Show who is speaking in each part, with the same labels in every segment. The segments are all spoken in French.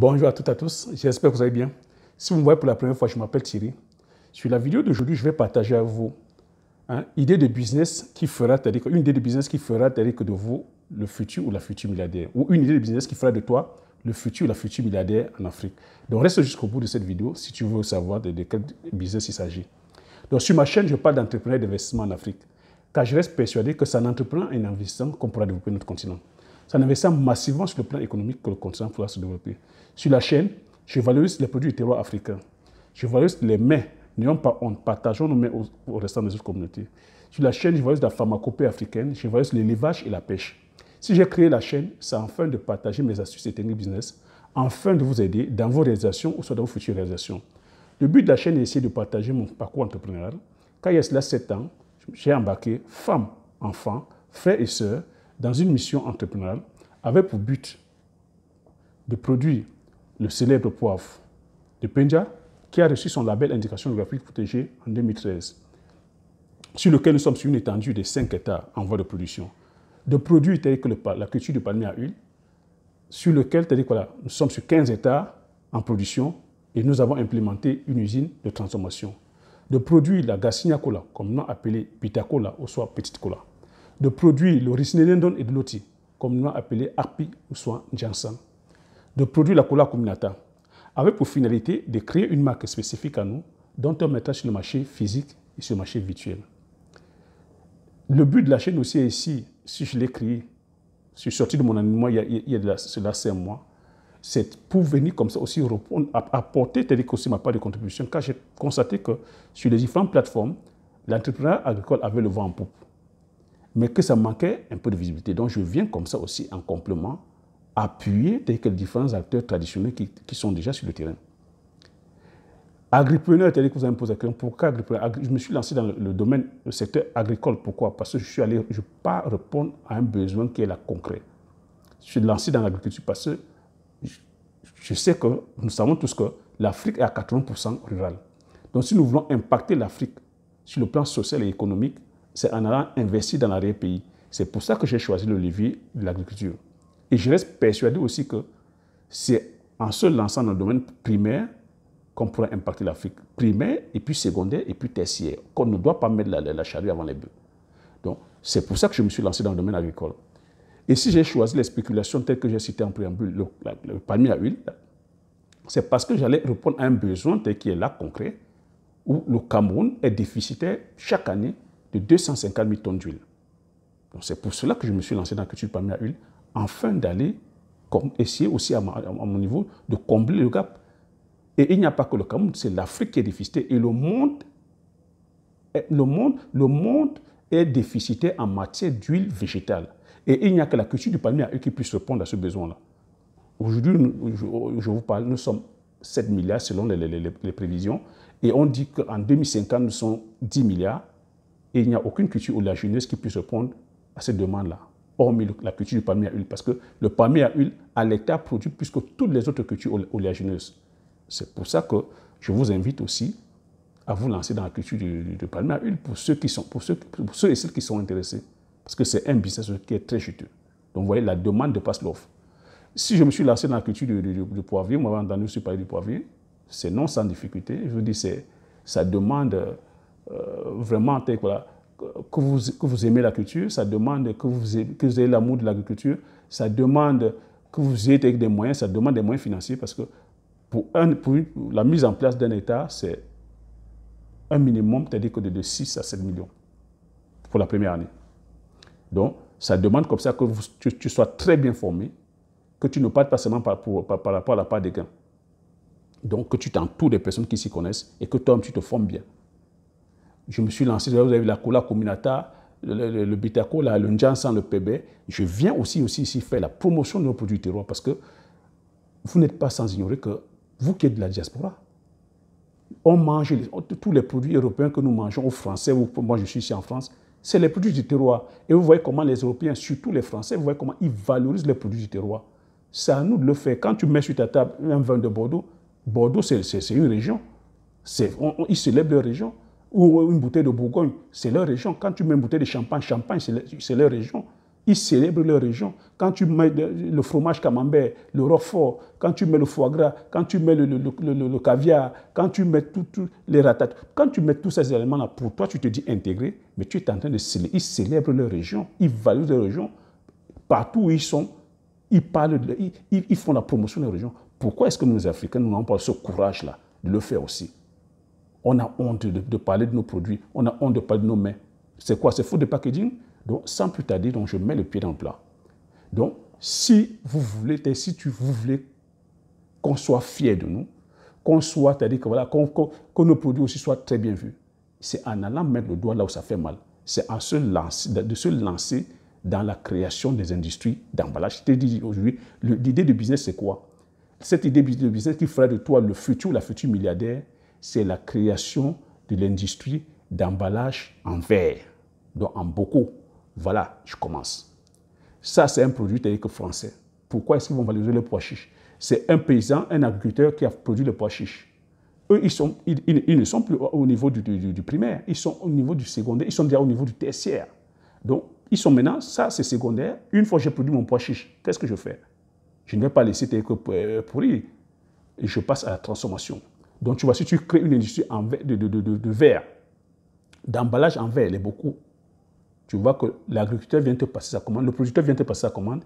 Speaker 1: Bonjour à toutes et à tous, j'espère que vous allez bien. Si vous me voyez pour la première fois, je m'appelle Thierry. Sur la vidéo d'aujourd'hui, je vais partager à vous hein, une idée de business qui fera, une idée de business qui fera que de vous le futur ou la future milliardaire, ou une idée de business qui fera de toi le futur ou la future milliardaire en Afrique. Donc reste jusqu'au bout de cette vidéo si tu veux savoir de, quel business il s'agit. Donc sur ma chaîne, je parle d'entrepreneurs d'investissement en Afrique, car je reste persuadé que c'est en entrepreneur et en investissant qu'on pourra développer notre continent en investissant massivement sur le plan économique que le continent pourra se développer. Sur la chaîne, je valorise les produits du terroir africain. Je valorise les mets. N'ayons pas honte, partageons nos mains au, reste restant des autres communautés. Sur la chaîne, je valorise la pharmacopée africaine, je valorise l'élevage et la pêche. Si j'ai créé la chaîne, c'est fin de partager mes astuces et techniques business, fin de vous aider dans vos réalisations ou soit dans vos futures réalisations. Le but de la chaîne est d'essayer de partager mon parcours entrepreneurial. Quand il y a cela 7 ans, j'ai embarqué femmes, enfants, frères et sœurs dans une mission entrepreneuriale avait pour but de produire le célèbre poivre de Penja qui a reçu son label Indication géographique protégée en 2013, sur lequel nous sommes sur une étendue de 5 états en voie de production. De produits tels que la culture du palmier à huile, sur lequel nous sommes sur 15 états en production et nous avons implémenté une usine de transformation. De produire la Gassinia Cola, nous appelée Pita Cola ou soit Petite Cola de produire le Rissiné-Lendon et de l'OTI, communément appelé Arpi ou soit Janssen, de produire la cola Communata, avec pour finalité de créer une marque spécifique à nous, dont on mettra sur le marché physique et sur le marché virtuel. Le but de la chaîne aussi ici, si je l'ai créé, si je suis sorti de mon animal il y a, il y a de la, cela c'est mois, c'est pour venir comme ça aussi répondre, apporter tel aussi ma part de contribution, car j'ai constaté que sur les différentes plateformes, l'entrepreneur agricole avait le vent en poupe mais que ça manquait un peu de visibilité. Donc je viens comme ça aussi en complément appuyer les différents acteurs traditionnels qui, qui, sont déjà sur le terrain. Agripreneur, c'est-à-dire vous avez posé la question, pourquoi agripreneur Je me suis lancé dans le, domaine, le secteur agricole. Pourquoi Parce que je suis allé, je pas répondre à un besoin qui est là concret. Je suis lancé dans l'agriculture parce que je sais que nous savons tous que l'Afrique est à 80% rurale. Donc si nous voulons impacter l'Afrique sur le plan social et économique, c'est en allant investir dans l'arrière-pays. C'est pour ça que j'ai choisi le levier de l'agriculture. Et je reste persuadé aussi que c'est en se lançant dans le domaine primaire qu'on pourra impacter l'Afrique. Primaire, et puis secondaire, et puis tertiaire. Qu'on ne doit pas mettre la, charrue avant les bœufs. Donc, c'est pour ça que je me suis lancé dans le domaine agricole. Et si j'ai choisi les spéculations telles que j'ai citées en préambule, le, le palmier à huile, c'est parce que j'allais répondre à un besoin tel qui est là, concret, où le Cameroun est déficitaire chaque année de 250 000 tonnes d'huile. Donc c'est pour cela que je me suis lancé dans la culture palmier à huile, afin d'aller essayer aussi à, mon niveau de combler le gap. Et il n'y a pas que le Cameroun, c'est l'Afrique qui est déficitée, et le monde, le monde, le monde est déficité en matière d'huile végétale. Et il n'y a que la culture du palmier à huile qui puisse répondre à ce besoin-là. Aujourd'hui, je vous parle, nous sommes 7 milliards selon les, les prévisions. Et on dit qu'en 2050, nous sommes 10 milliards. Et il n'y a aucune culture oléagineuse qui puisse répondre à cette demande-là, hormis la culture du palmier à huile, parce que le palmier à huile, à l'état produit plus que toutes les autres cultures oléagineuses. C'est pour ça que je vous invite aussi à vous lancer dans la culture du, palmier à huile pour ceux, qui sont, pour, ceux, pour ceux et celles qui sont intéressés, parce que c'est un business qui est très juteux. Donc, vous voyez, la demande dépasse l'offre. Si je me suis lancé dans la culture du, poivrier, moi, entendu le parler du poivrier, c'est non sans difficulté. Je vous dis, ça demande euh, euh, vraiment, voilà, que vous, aimez la culture, ça demande que vous, ayez, l'amour de l'agriculture, ça demande que vous ayez des moyens, ça demande des moyens financiers parce que pour, la mise en place d'un État, c'est un minimum, c'est-à-dire que de 6 à 7 millions pour la première année. Donc, ça demande comme ça que tu, sois très bien formé, que tu ne partes pas seulement par, par, rapport à la part des gains. Donc, que tu t'entoures des personnes qui s'y connaissent et que toi, tu te formes bien je me suis lancé, vous avez la Cola Communata, le, le, le Bitaco, le sans le PB. Je viens aussi, aussi ici faire la promotion de nos produits terroir parce que vous n'êtes pas sans ignorer que vous qui êtes de la diaspora, on mange tous les produits européens que nous mangeons aux Français, moi je suis ici en France, c'est les produits du terroir. Et vous voyez comment les Européens, surtout les Français, vous voyez comment ils valorisent les produits du terroir. C'est à nous de le faire. Quand tu mets sur ta table un vin de Bordeaux, Bordeaux, c'est une région. c'est ils célèbrent leur région ou une bouteille de Bourgogne, c'est leur région. Quand tu mets une bouteille de champagne, champagne, c'est leur région. Ils célèbrent leur région. Quand tu mets le fromage camembert, le roquefort, quand tu mets le foie gras, quand tu mets le, caviar, quand tu mets toutes les ratates, quand tu mets tous ces éléments-là, pour toi, tu te dis intégré, mais tu es en train de célébrer. Ils célèbrent leur région, ils valorisent leur région. Partout où ils sont, ils, parlent de, ils, ils font la promotion de leur région. Pourquoi est-ce que nous, les Africains, nous n'avons pas ce courage-là de le faire aussi on a honte de, parler de nos produits, on a honte de parler de nos mains. C'est quoi C'est faux de packaging Donc, sans plus tarder, donc, je mets le pied dans le plat. Donc, si vous voulez, si tu vous voulez qu'on soit fier de nous, qu'on soit, c'est-à-dire que voilà, que nos produits aussi soient très bien vus, c'est en allant mettre le doigt là où ça fait mal. C'est en se lancer, de se lancer dans la création des industries d'emballage. Je te dis aujourd'hui, l'idée de business, c'est quoi Cette idée de business qui fera de toi le futur, la future milliardaire, c'est la création de l'industrie d'emballage en verre, donc en bocaux. Voilà, je commence. Ça, c'est un produit que français. Pourquoi est-ce qu'ils vont valoriser le pois chiche C'est un paysan, un agriculteur qui a produit le pois chiche. Eux, ils, sont, ils, ne sont plus au niveau du, primaire, ils sont au niveau du secondaire, ils sont déjà au niveau du tertiaire. Donc, ils sont maintenant, ça c'est secondaire. Une fois que j'ai produit mon pois chiche, qu'est-ce que je fais Je ne vais pas laisser tel euh, pourrir. Je passe à la transformation. Donc, tu vois, si tu crées une industrie de, verre, d'emballage en verre, il y a beaucoup. Tu vois que l'agriculteur vient te passer sa commande, le producteur vient te passer sa commande,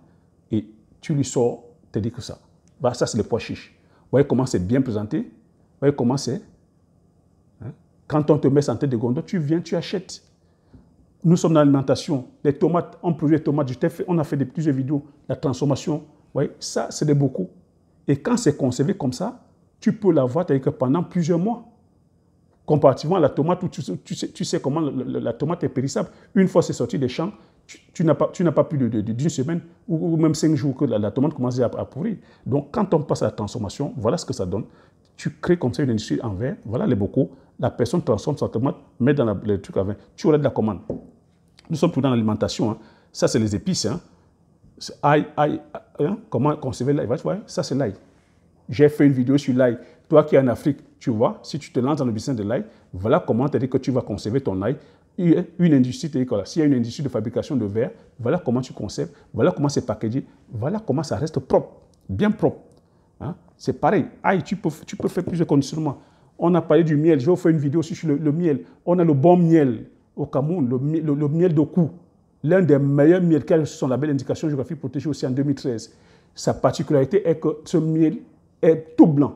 Speaker 1: et tu lui sors, te dis que ça. Bah, ça, c'est le pois chiche. Vous voyez comment c'est bien présenté Vous voyez comment c'est hein? Quand on te met en tête de gondole, tu viens, tu achètes. Nous sommes dans l'alimentation. Les tomates, on produit les tomates. Je fait, on a fait des plusieurs vidéos. La transformation, voyez, ça, c'est des beaucoup. Et quand c'est conservé comme ça, tu peux l'avoir que pendant plusieurs mois. Comparativement à la tomate, tu, sais, tu sais, comment la, tomate est périssable. Une fois c'est sorti des champs, tu, tu n'as pas, plus d'une de, semaine ou, même cinq jours que la, tomate commence à, à, pourrir. Donc, quand on passe à la transformation, voilà ce que ça donne. Tu crées comme ça une industrie en verre, voilà les bocaux. La personne transforme sa tomate, met dans le truc à vin. Tu aurais de la commande. Nous sommes tout dans l'alimentation. Hein. Ça, c'est les épices. Aïe, hein. aïe, hein, Comment conserver l'ail Ça, c'est l'ail. J'ai fait une vidéo sur l'ail. Toi qui es en Afrique, tu vois, si tu te lances dans le business de l'ail, voilà comment tu dit que tu vas conserver ton ail. Une industrie, tu s'il y a une industrie de fabrication de verre, voilà comment tu conserves, voilà comment c'est packagé, voilà comment ça reste propre, bien propre. Hein. C'est pareil, ail, tu peux, tu peux faire plusieurs conditionnements. On a parlé du miel, je vais vous faire une vidéo aussi sur le, miel. On a le bon miel au Cameroun, le, miel de cou, l'un des meilleurs miels qui a son label indication géographique protégée aussi en 2013. Sa particularité est que ce miel est tout blanc.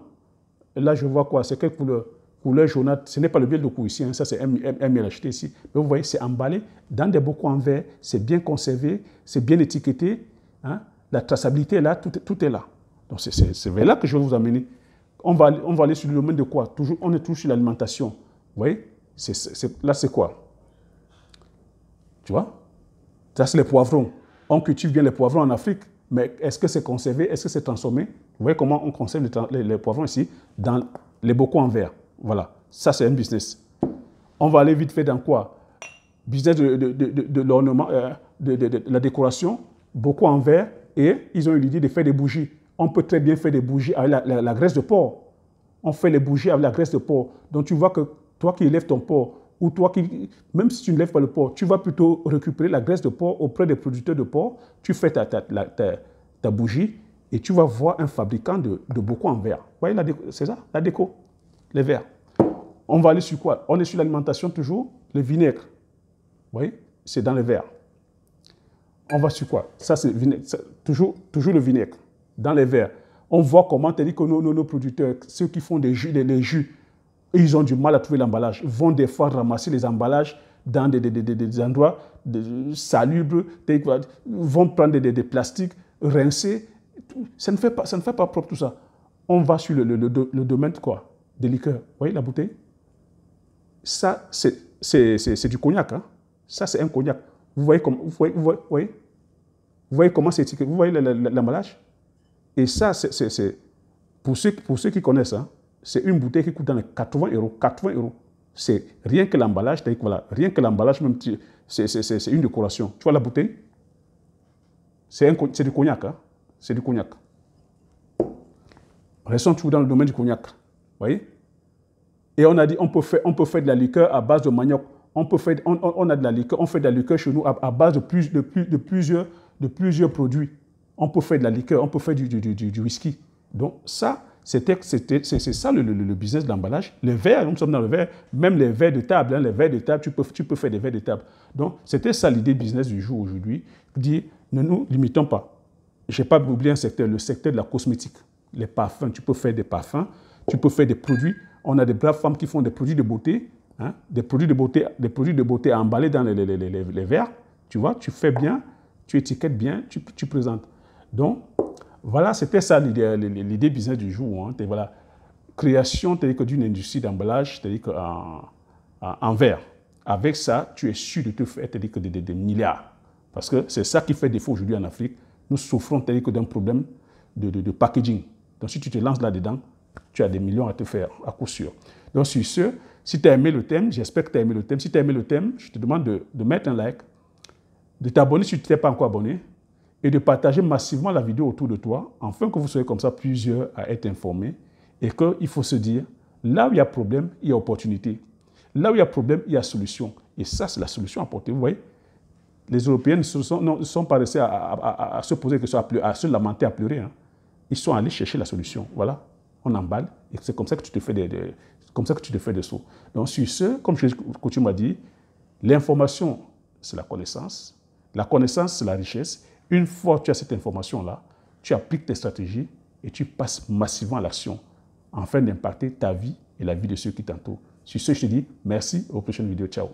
Speaker 1: là, je vois quoi C'est quelle couleur Couleur jaunâtre. Ce n'est pas le biais de cou ici, hein. ça c'est MRHT ici. Mais vous voyez, c'est emballé dans des bocaux en verre, c'est bien conservé, c'est bien étiqueté. Hein. La traçabilité est là, tout, tout est là. Donc c'est vers là que je vais vous amener. On va, on va aller sur le domaine de quoi toujours, On est toujours sur l'alimentation. Vous voyez Là, c'est quoi Tu vois Ça, c'est les poivrons. On cultive bien les poivrons en Afrique, mais est-ce que c'est conservé Est-ce que c'est transformé vous voyez comment on conserve les, poivrons ici dans les bocaux en verre. Voilà, ça c'est un business. On va aller vite fait dans quoi Business de, de, de, de l'ornement, euh, de, la décoration, bocaux en verre, et ils ont eu l'idée de faire des bougies. On peut très bien faire des bougies avec la, graisse de porc. On fait les bougies avec la graisse de porc. Donc tu vois que toi qui élèves ton porc, ou toi qui, même si tu ne lèves pas le porc, tu vas plutôt récupérer la graisse de porc auprès des producteurs de porc, tu fais ta, ta, ta, ta bougie et tu vas voir un fabricant de, beaucoup en verre. Vous voyez, c'est ça, la déco, les verres. On va aller sur quoi On est sur l'alimentation toujours, le vinaigre. Vous voyez, c'est dans les verres. On va sur quoi Ça, c'est toujours, toujours le vinaigre, dans les verres. On voit comment, tu dit que nos, nos, producteurs, ceux qui font des jus, jus, ils ont du mal à trouver l'emballage, vont des fois ramasser les emballages dans des, des, des, des endroits euh, salubres, vont prendre des, plastiques, rincer ça ne, fait pas, ça ne fait pas propre tout ça. On va sur le, le, domaine quoi Des liqueurs. Vous voyez la bouteille Ça, c'est du cognac. Hein. Ça, c'est un cognac. Vous voyez, comme, vous voyez, vous voyez, comment c'est étiqueté Vous voyez l'emballage Et ça, c'est pour ceux, pour ceux qui connaissent, hein, c'est une bouteille qui coûte dans les 80 euros. 80 euros. C'est rien que l'emballage, rien que l'emballage, même c'est une décoration. Tu vois la bouteille C'est du cognac. Hein? c'est du cognac. Restons toujours dans le domaine du cognac. vous voyez Et on a dit, on peut, faire, on peut faire de la liqueur à base de manioc. On, peut faire, on, a de la liqueur, on fait de la liqueur chez nous à, base de, plus, de, plus, de, plusieurs, de plusieurs produits. On peut faire de la liqueur, on peut faire du, du, whisky. Donc ça, c'est ça le, business d'emballage. Les verres, nous sommes dans le verre, même les verres de table, hein, les verres de table, tu peux, tu peux faire des verres de table. Donc c'était ça l'idée business du jour aujourd'hui, dire ne nous limitons pas je n'ai pas oublié un secteur, le secteur de la cosmétique. Les parfums, tu peux faire des parfums, tu peux faire des produits. On a des braves femmes qui font des produits de beauté, hein, des, produits de beauté des produits de beauté à emballer dans les, les, verres. Tu vois, tu fais bien, tu étiquettes bien, tu, présentes. Donc, voilà, c'était ça l'idée business du jour. Hein. Voilà, création d'une industrie d'emballage, en, verre. Avec ça, tu es sûr de te faire des milliards. Parce que c'est ça qui fait défaut aujourd'hui en Afrique nous souffrons d'un problème de, packaging. Donc, si tu te lances là-dedans, tu as des millions à te faire, à coup sûr. Donc, sur ce, si tu as aimé le thème, j'espère que tu as aimé le thème. Si tu as aimé le thème, je te demande de, mettre un like, de t'abonner si tu ne t'es pas encore abonné et de partager massivement la vidéo autour de toi, afin que vous soyez comme ça plusieurs à être informés et qu'il faut se dire, là où il y a problème, il y a opportunité. Là où il y a problème, il y a solution. Et ça, c'est la solution apportée. Vous voyez, les Européens ne sont, pas restés à, se poser que soit à se lamenter, à pleurer. Hein. Ils sont allés chercher la solution. Voilà, on emballe et c'est comme ça que tu te fais des, comme ça que tu te fais des sauts. Donc sur ce, comme je m'as dit, l'information c'est la connaissance, la connaissance c'est la richesse. Une fois que tu as cette information là, tu appliques tes stratégies et tu passes massivement à l'action afin d'impacter ta vie et la vie de ceux qui t'entourent. Sur ce, je te dis merci, Au prochaines vidéo. Ciao